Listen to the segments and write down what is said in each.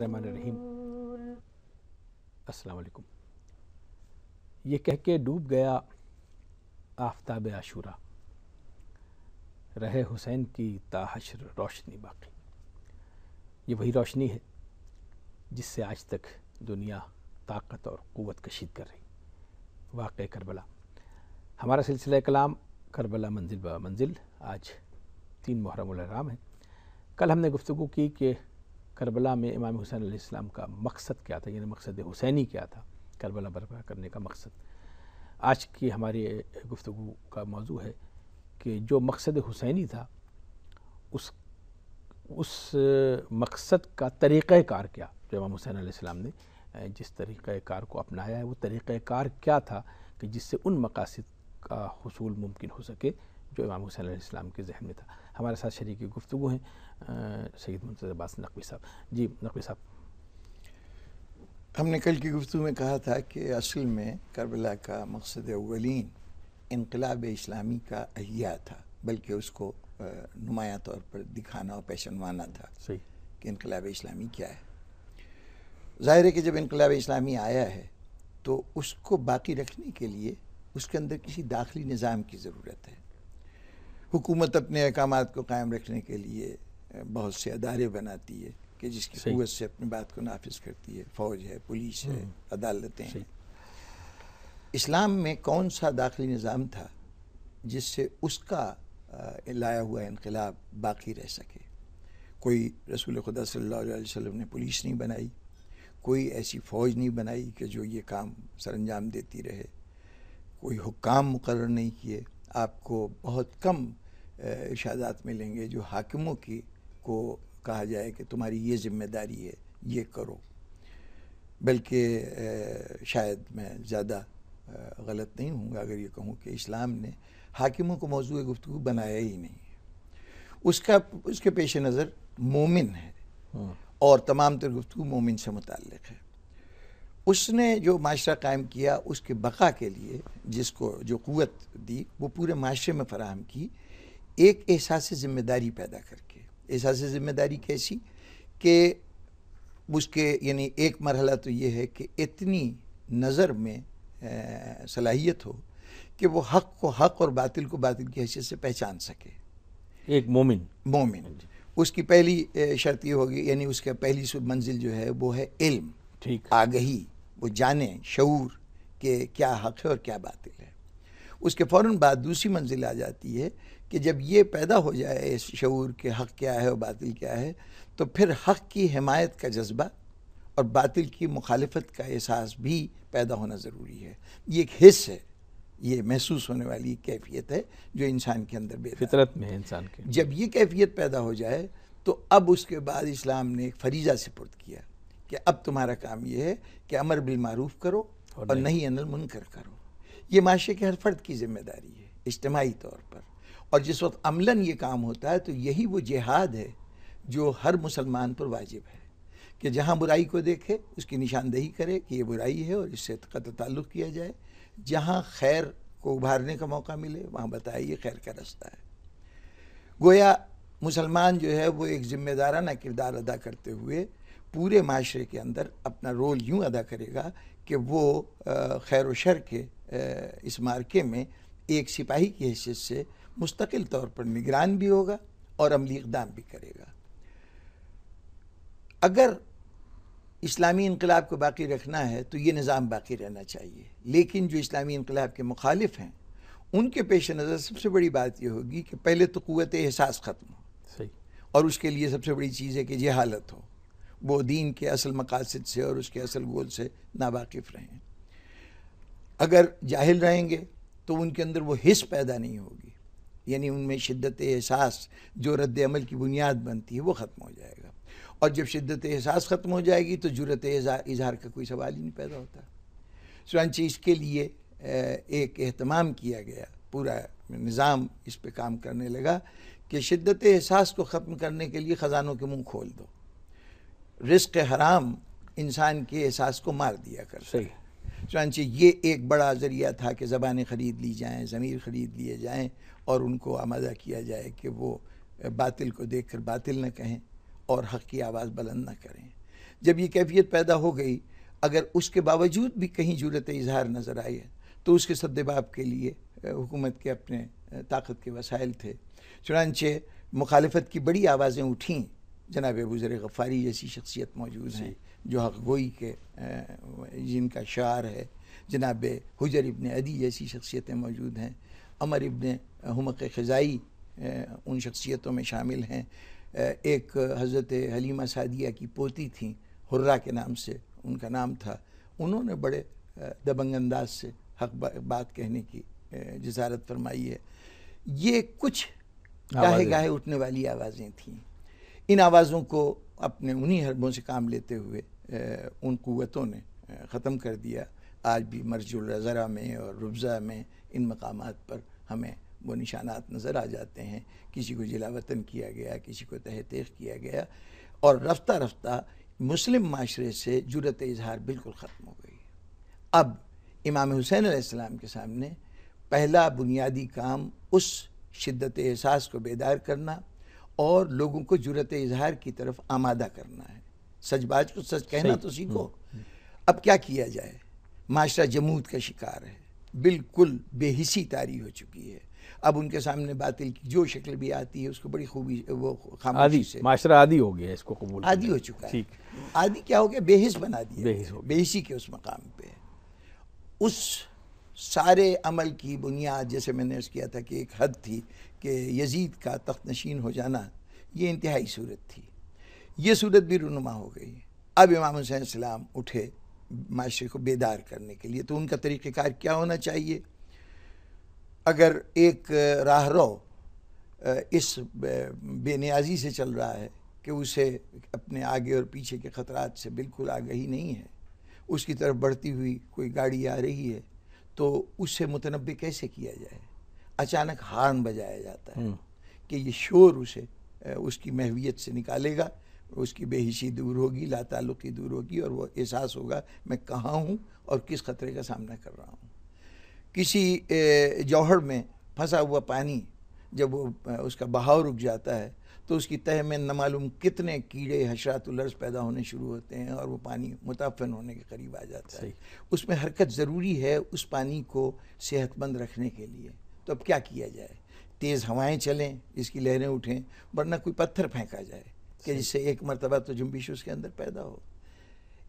रहीम अस्सलाम वालेकुम ये कह के डूब गया आफताब आशूरा रहे हुसैन की ताहशर रोशनी बाकी ये वही रोशनी है जिससे आज तक दुनिया ताकत और क़वत कशीद कर रही वाक़ करबला हमारा सिलसिला कलाम करबला मंजिल ब मंजिल आज तीन मुहरम है कल हमने गुफ्तु की कि करबला में इमाम हुसैन आसमाम का मकसद क्या था यानी मकसद हुसैनी क्या था करबला बरबा करने का मकसद आज की हमारी गुफ्तु का मौजू है कि जो मकसद हुसैनी था उस उस मकसद का तरीक़ार क्या जो इमाम हुसैन आसमाम ने जिस तरीक़ार को अपनाया है वो तरीक़ार क्या था कि जिससे उन मकासद का हसूल मुमकिन हो सके जो इमाम हुसैन आसमाम के जहन में था हमारे साथ शरीक गुफ्तु हैं सैद मुंतज़ अब्बास नकवी साहब जी नकवी साहब हमने कल की गुफ्तु में कहा था कि असल में करबला का मकसद अवलिन इनकलाब इस्लामी का अहिया था बल्कि उसको नुमाया तौर पर दिखाना और पेशनवाना था सही कि इनकलाब इस्लामी क्या है ज़ाहिर है कि जब इनकलाब इस्लामी आया है तो उसको बाकी रखने के लिए उसके अंदर किसी दाखिली निज़ाम की ज़रूरत है हुकूमत अपने अहकाम को कायम रखने के लिए बहुत से अदारे बनाती है कि जिसकी कुत से अपनी बात को नाफिज करती है फ़ौज है पुलिस है हम्म। अदालतें हैं इस्लाम में कौन सा दाखिली निज़ाम था जिससे उसका लाया हुआ इनकलाब बाकी रह सके कोई रसूल खुदा सल्लल्लाहु अलैहि वसल्लम ने पुलिस नहीं बनाई कोई ऐसी फ़ौज नहीं बनाई कि जो ये काम सर देती रहे कोई हुकाम मुकर नहीं किए आपको बहुत कम इर्शादात मिलेंगे जो हाकिमों की को कहा जाए कि तुम्हारी ये जिम्मेदारी है ये करो बल्कि शायद मैं ज़्यादा गलत नहीं हूँ अगर ये कहूँ कि इस्लाम ने हाकिमों को मौजू गुफ्तु बनाया ही नहीं है उसका उसके पेश नज़र मोमिन है हाँ। और तमाम तर गुफ्तु मोमिन से मुतल है उसने जो माशरा कायम किया उसके बका के लिए जिसको जो क़वत दी वो पूरे माशरे में फ़राहम की एक एहसास ज़िम्मेदारी पैदा करके एहसास ज़िम्मेदारी कैसी कि उसके यानी एक मरहला तो ये है कि इतनी नज़र में सलाहियत हो कि वो हक़ को हक़ और बातिल को बातिल की हैसियत से पहचान सके एक मोमिन मोमिन हाँ उसकी पहली शर्त ये होगी यानी उसका पहली मंजिल जो है वो है इल्म ठीक आगही वो जाने शूर के क्या हक़ है और क्या बातिल है उसके फ़ौर बाद दूसरी मंजिल आ जाती है कि जब ये पैदा हो जाए इस शूर के हक़ क्या है और बातिल क्या है तो फिर हक़ की हमायत का जज्बा और बातिल की मुखालफत का एहसास भी पैदा होना ज़रूरी है ये एक हिस्स है ये महसूस होने वाली कैफियत है जो इंसान के अंदर बेहतर फितरत में है इंसान के जब ये कैफियत पैदा हो जाए तो अब उसके बाद इस्लाम ने एक फरीजा सपुर्द किया कि अब तुम्हारा काम यह है कि अमर बिलमारूफ करो और, और नहीं अनिल मुनकर करो ये माशे के हर फर्द की जिम्मेदारी है इज्तमाही तौर पर और जिस वक्त अमलन ये काम होता है तो यही वो जिहाद है जो हर मुसलमान पर वाजिब है कि जहाँ बुराई को देखे उसकी निशानदेही करे कि ये बुराई है और इससे ताल्लुक़ किया जाए जहाँ खैर को उभारने का मौका मिले वहाँ बताए ये खैर का रास्ता है गोया मुसलमान जो है वो एक ज़िम्मेदाराना किरदार अदा करते हुए पूरे माशरे के अंदर अपना रोल यूँ अदा करेगा कि वो खैर व शर के इस मार्के में एक सिपाही की हैसियत से मुस्तकिल तौर पर निगरान भी होगा और अमली इकदाम भी करेगा अगर इस्लामी इनकलाब को बाकी रखना है तो ये निज़ाम बाकी रहना चाहिए लेकिन जो इस्लामी इनकलाब के मुखालिफ हैं उनके पेश नज़र सबसे बड़ी बात यह होगी कि पहले तो क़वत एहसास ख़त्म हो सही और उसके लिए सबसे बड़ी चीज़ है कि जहालत हो वो दीन के असल मकासद से और उसके असल गोल से नावाकफ़ रहें अगर जाहिल रहेंगे तो उनके अंदर वो हिस्स पैदा नहीं होगी यानी उनमें शिद्दत एहसास जो रद्द अमल की बुनियाद बनती है वो ख़त्म हो जाएगा और जब शिद्दत एहसास ख़त्म हो जाएगी तो जरूरत इजहार का कोई सवाल ही नहीं पैदा होता चुनाच इसके लिए एक अहतमाम किया गया पूरा निज़ाम इस पर काम करने लगा कि शिद्दत एहसास को ख़त्म करने के लिए ख़जानों के मुंह खोल दो रिस्क हराम इंसान के एहसास को मार दिया कर सही चुनाच ये एक बड़ा ज़रिया था कि ज़बानें ख़रीद ली जाएँ ज़मीर ख़रीद लिए जाएँ और उनको आमादा किया जाए कि वो बातिल को देखकर बातिल न कहें और हक़ की आवाज़ बुलंद न करें जब ये कैफियत पैदा हो गई अगर उसके बावजूद भी कहीं जरूरत इजहार नज़र आई है तो उसके सदबाब के लिए हुकूमत के अपने ताकत के वसाइल थे चुनानचे मुखालफत की बड़ी आवाज़ें उठीं जनाब अबूज़र गफ़ारी जैसी शख्सियत मौजूद हैं जो हक गोई के जिनका शार है जनाब हजर इबन अदी जैसी शख्सियतें मौजूद हैं अमर इबन हमक ख़ज़ाई उन शख्सियतों में शामिल हैं एक हज़रत हलीमा सादिया की पोती थी हुर्रा के नाम से उनका नाम था उन्होंने बड़े दबंग अंदाज से हक बात कहने की जजारत फरमाई है ये कुछ गाहे गाहे उठने वाली आवाज़ें थीं इन आवाज़ों को अपने उन्हीं हरबों से काम लेते हुए उन क़वतों ने ख़त्म कर दिया आज भी मरजुल में और रुबज़ा में इन मकाम पर हमें वो निशानात नज़र आ जाते हैं किसी को जिला वतन किया गया किसी को तहतीक किया गया और रफ्ता रफ्ता मुस्लिम माशरे से जुरत इजहार बिल्कुल ख़त्म हो गई अब इमाम हुसैन आसमाम के सामने पहला बुनियादी काम उस शिद्दत एहसास को बेदार करना और लोगों को जुरत इजहार की तरफ आमादा करना है सच बाज को सच कहना तो सीखो हम्म, हम्म। अब क्या किया जाए माशरा जमूद का शिकार है बिल्कुल बेहिसी तारी हो चुकी है अब उनके सामने बातिल की जो शक्ल भी आती है उसको बड़ी खूबी वो खामोशी से माशरा आदि हो गया इसको कबूल आदि हो चुका है आदि क्या हो गया बेहिस बना दिया बेहिस हो बेहिसी के उस मकाम पे उस सारे अमल की बुनियाद जैसे मैंने उस किया था कि एक हद थी कि यजीद का तख्त नशीन हो जाना ये इंतहाई सूरत थी ये सूरत भी रुनुमा हो गई अब इमाम हुसैन सलाम उठे माशरे को बेदार करने के लिए तो उनका तरीक़ार क्या होना चाहिए अगर एक राहरो इस बेनियाजी से चल रहा है कि उसे अपने आगे और पीछे के ख़तरात से बिल्कुल आगही नहीं है उसकी तरफ बढ़ती हुई कोई गाड़ी आ रही है तो उससे मुतनब कैसे किया जाए अचानक हार्न बजाया जाता है हम्म। कि ये शोर उसे उसकी महवियत से निकालेगा उसकी बेहिशी दूर होगी लातालुकी दूर होगी और वो एहसास होगा मैं कहाँ हूँ और किस खतरे का सामना कर रहा हूँ किसी जौहर में फंसा हुआ पानी जब वो उसका बहाव रुक जाता है तो उसकी तह में न मालूम कितने कीड़े लर्ज पैदा होने शुरू होते हैं और वो पानी मुताफन होने के करीब आ जाता है उसमें हरकत ज़रूरी है उस पानी को सेहतमंद रखने के लिए तो अब क्या किया जाए तेज़ हवाएं चलें इसकी लहरें उठें वरना कोई पत्थर फेंका जाए कि जिससे एक मरतबा तो जुम्बिश उसके अंदर पैदा हो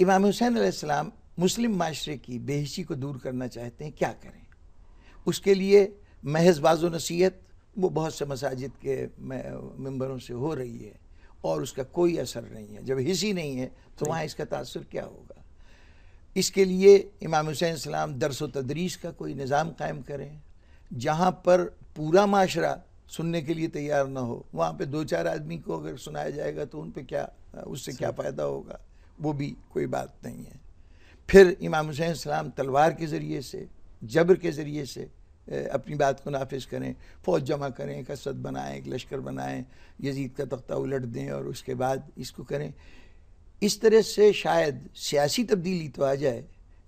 इमाम हुसैन मुस्लिम माशरे की बेहिशी को दूर करना चाहते हैं क्या करें उसके लिए महज बाज़ नसीहत वो बहुत से मसाजिद के मेम्बरों से हो रही है और उसका कोई असर नहीं है जब हिस ही नहीं है तो वहाँ इसका तासर क्या होगा इसके लिए इमाम हुसैन इस्लाम दरस व तदरीस का कोई निज़ाम कायम करें जहाँ पर पूरा माशरा सुनने के लिए तैयार ना हो वहाँ पे दो चार आदमी को अगर सुनाया जाएगा तो उन पर क्या उससे क्या फ़ायदा होगा वो भी कोई बात नहीं है फिर इमाम हुसैन इस्लाम तलवार के ज़रिए से जबर के ज़रिए से अपनी बात को नाफिज करें फौज जमा करें कसरत बनाएं एक लश्कर बनाएं यजीद का तख्ता उलट दें और उसके बाद इसको करें इस तरह से शायद सियासी तब्दीली तो आ जाए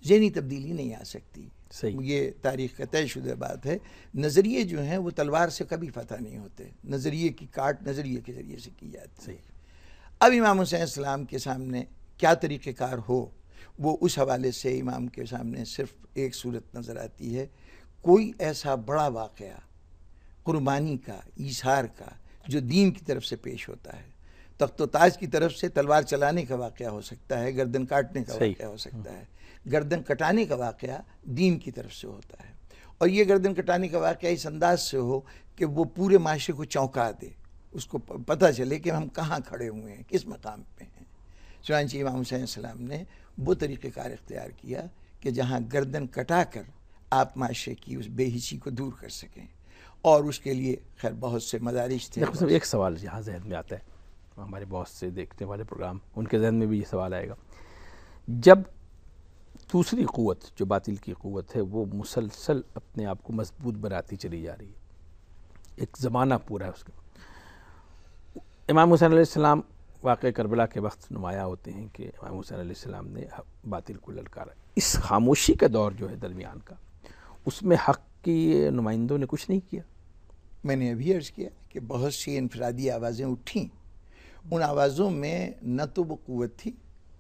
जहनी तब्दीली नहीं आ सकती सही ये तारीख का तयशुदा बात है नज़रिए जो हैं वो तलवार से कभी फतह नहीं होते नज़रिए की काट नज़रिए के ज़रिए से की जाती है अब इमाम हुसैन सलाम के सामने क्या तरीक़ेकार हो वो उस हवाले से इमाम के सामने सिर्फ एक सूरत नज़र आती है कोई ऐसा बड़ा वाक़ कुर्बानी का इशार का जो दीन की तरफ से पेश होता है तख्त ताज की तरफ से तलवार चलाने का वाक़ हो सकता है गर्दन काटने का वाक़ हो सकता है गर्दन कटाने का वाक़ दीन की तरफ से होता है और ये गर्दन कटाने का वाक़ इस अंदाज से हो कि वो पूरे माशरे को चौंका दे उसको पता चले कि हम कहाँ खड़े हुए हैं किस मकाम पे हैं चुनाची इमाम हुसैन सलाम ने वो तरीक़ेकार इख्तियार किया कि जहाँ गर्दन कटा कर आप माशे की उस बेहिसी को दूर कर सकें और उसके लिए खैर बहुत से मदारिश थे सब एक सवाल यहाँ जहन में आता है हमारे बहुत से देखने वाले प्रोग्राम उनके जहन में भी ये सवाल आएगा जब दूसरी क़वत जो बातिल की क़वत है वो मुसलसल अपने आप को मजबूत बनाती चली जा रही है एक ज़माना पूरा है उसका इमाम हुसैन आसमाम वाक़ करबला के वक्त नुमाया होते हैं कि इमाम हुसैन ने बातिल को ललकारा इस खामोशी का दौर जो है दरमियान का उसमें हक़ की नुमाइंदों ने कुछ नहीं किया मैंने अभी अर्ज़ किया कि बहुत सी इनफरादी आवाज़ें उठी उन आवाज़ों में न तो वो कुत थी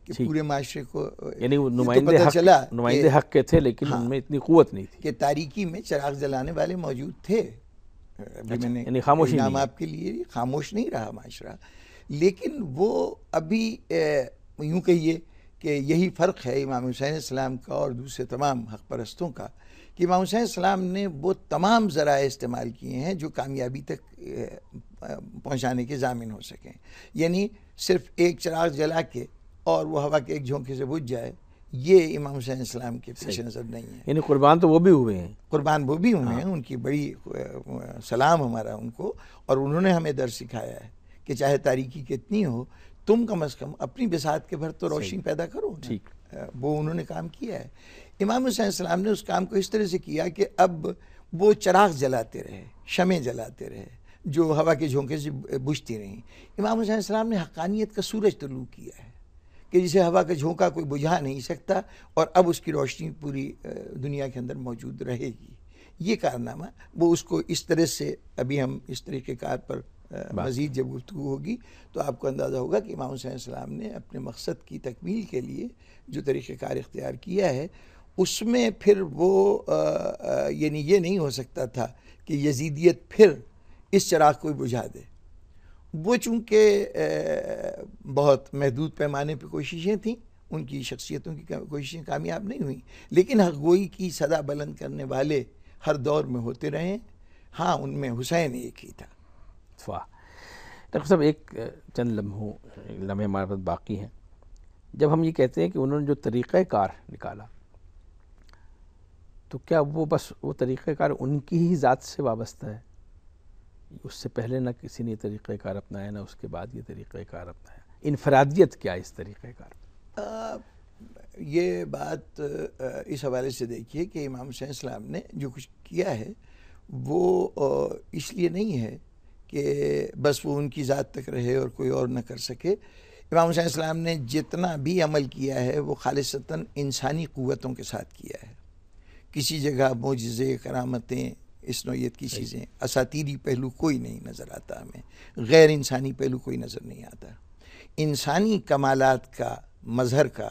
कि पूरे माशरे को यानी वो तो नुमाइंदे तो चला नुमाइंदे हक के थे लेकिन हाँ, उनमें इतनी कुत नहीं थी कि तारीकी में चराग जलाने वाले मौजूद थे अभी अच्छा, मैंने खामोश नाम आपके लिए खामोश नहीं रहा माशरा लेकिन वो अभी यूँ कहिए कि यही फ़र्क है इमाम हुसैन इस्लाम का और दूसरे तमाम हक परस्तों का कि इमाम हुसैन सलाम ने वो तमाम ज़रा इस्तेमाल किए हैं जो कामयाबी तक पहुँचाने के जामिन हो सकें यानी सिर्फ एक चिराग जला के और वह हवा के एक झोंके से बुझ जाए ये इमाम हुसैन इस्लाम के पेश नज़र नहीं है यानी कुर्बान तो वो भी हुए हैं कुर्बान वो भी हुए हैं हाँ। उनकी बड़ी सलाम हमारा उनको और उन्होंने हमें दर सिखाया है कि चाहे तारीखी कितनी हो तुम कम अज़ कम अपनी बिसात के भर तो रोशनी पैदा करो ठीक वो उन्होंने काम किया है इमाम हुसैन ने उस काम को इस तरह से किया कि अब वो चराग जलाते रहे शमें जलाते रहे जो हवा के झोंके से बुझती रहीं इमाम हुसैन ने हकानियत का सूरज तलू तो किया है कि जिसे हवा का झोंका कोई बुझा नहीं सकता और अब उसकी रोशनी पूरी दुनिया के अंदर मौजूद रहेगी ये कारनामा वो उसको इस तरह से अभी हम इस तरीके कार पर मज़ीद जब गुफ्तु होगी तो आपको अंदाज़ा होगा कि इमाम हुसैन सलाम ने अपने मकसद की तकमील के लिए जो तरीक़ार इख्तियार किया है उसमें फिर वो यानी ये नहीं हो सकता था कि यजीदियत फिर इस चराग को बुझा दे वो चूँकि बहुत महदूद पैमाने पर कोशिशें थीं उनकी शख्सियतों की कोशिशें कामयाब नहीं हुई लेकिन हक गोई की सदा बुलंद करने वाले हर दौर में होते रहे हाँ उनमें हुसैन एक ही था अफवाह डॉक्टर साहब एक चंद लम्हों लम्हे हमारे पास बाकी हैं जब हम ये कहते हैं कि उन्होंने जो तरीक़ार निकाला तो क्या वो बस वो तरीक़ाकार उनकी ही ज़ात से वाबस्ता है उससे पहले ना किसी ने तरीक़ार अपनाया ना उसके बाद ये तरीक़ार अपनाया इनफरादियत क्या इस तरीक़ाकार ये बात इस हवाले से देखिए कि इमाम हुसैन ने जो कुछ किया है वो इसलिए नहीं है कि बस वो उनकी ज़ात तक रहे और कोई और ना कर सके इमाम हुसैन इस्लाम ने जितना भी अमल किया है वो खालता इंसानी क़वतों के साथ किया है किसी जगह मोजे करामतें इस नोयत की चीज़ें असातीरी पहलू कोई नहीं नज़र आता हमें गैर इंसानी पहलू कोई नज़र नहीं आता इंसानी कमालत का मज़हर का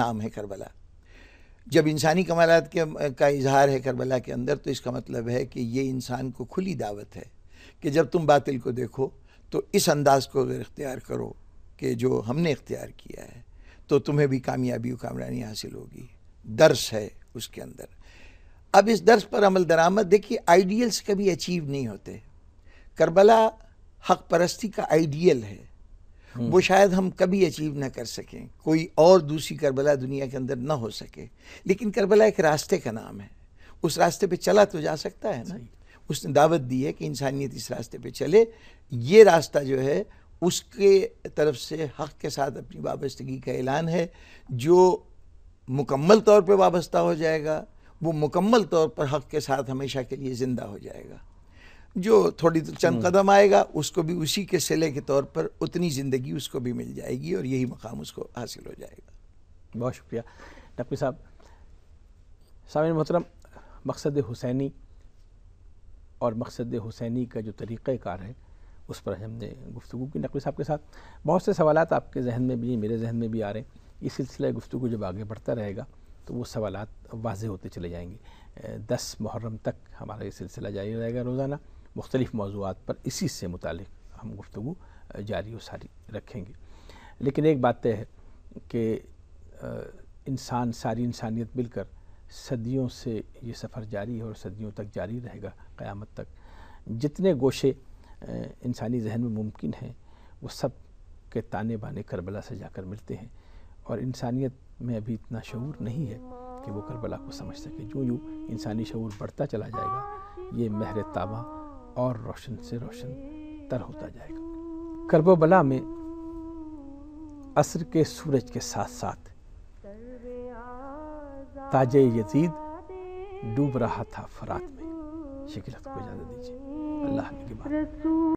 नाम है करबला जब इंसानी कमालत के का इजहार है करबला के अंदर तो इसका मतलब है कि ये इंसान को खुली दावत है कि जब तुम बातिल को देखो तो इस अंदाज को अगर इख्तियार करो कि जो हमने इख्तियार किया है तो तुम्हें भी कामयाबी कामरानी हासिल होगी दर्स है उसके अंदर अब इस दर्स पर अमल दरामद देखिए आइडियल्स कभी अचीव नहीं होते करबला हक परस्ती का आइडियल है हम्म। वो शायद हम कभी अचीव ना कर सकें कोई और दूसरी करबला दुनिया के अंदर ना हो सके लेकिन करबला एक रास्ते का नाम है उस रास्ते पे चला तो जा सकता है ना उसने दावत दी है कि इंसानियत इस रास्ते पे चले ये रास्ता जो है उसके तरफ से हक़ के साथ अपनी वाबस्तगी का ऐलान है जो मुकम्मल तौर पर वाबस्ता हो जाएगा वो मुकम्मल तौर पर हक़ के साथ हमेशा के लिए ज़िंदा हो जाएगा जो थोड़ी तो चंद हम्म। कदम आएगा उसको भी उसी के सिले के तौर पर उतनी ज़िंदगी उसको भी मिल जाएगी और यही मकाम उसको हासिल हो जाएगा बहुत शुक्रिया नकवी साहब सामिन मोहतरम मकसद हुसैनी और मकसद हुसैनी का जो तरीक़ार है उस पर हमने गुफ्तु की नकवी साहब के साथ बहुत से सवाल आपके जहन में भी मेरे जहन में भी आ रहे हैं ये सिलसिला गुफ्तु जब आगे बढ़ता रहेगा तो वो सवाल वाजे होते चले जाएंगे दस मुहर्रम तक हमारा ये सिलसिला जारी रहेगा रोज़ाना मुख्तलिफ़ मौजूद पर इसी से मुतल हम गुफ्तु जारी व सारी रखेंगे लेकिन एक बात तय है कि इंसान सारी इंसानियत मिलकर सदियों से ये सफ़र जारी है और सदियों तक जारी रहेगा क़यामत तक जितने गोशे इंसानी जहन में मुमकिन हैं वो सब के ताने बाने करबला से जाकर मिलते हैं और इंसानियत में अभी इतना शूर नहीं है कि वो करबला को समझ सके जो यूँ इंसानी शूर बढ़ता चला जाएगा ये महर ताबा और रोशन से रोशन तर होता जाएगा करबला में असर के सूरज के साथ साथ ताज यजीद डूब रहा था फरात में शिकलत को इजाज़त दीजिए अल्लाह की बात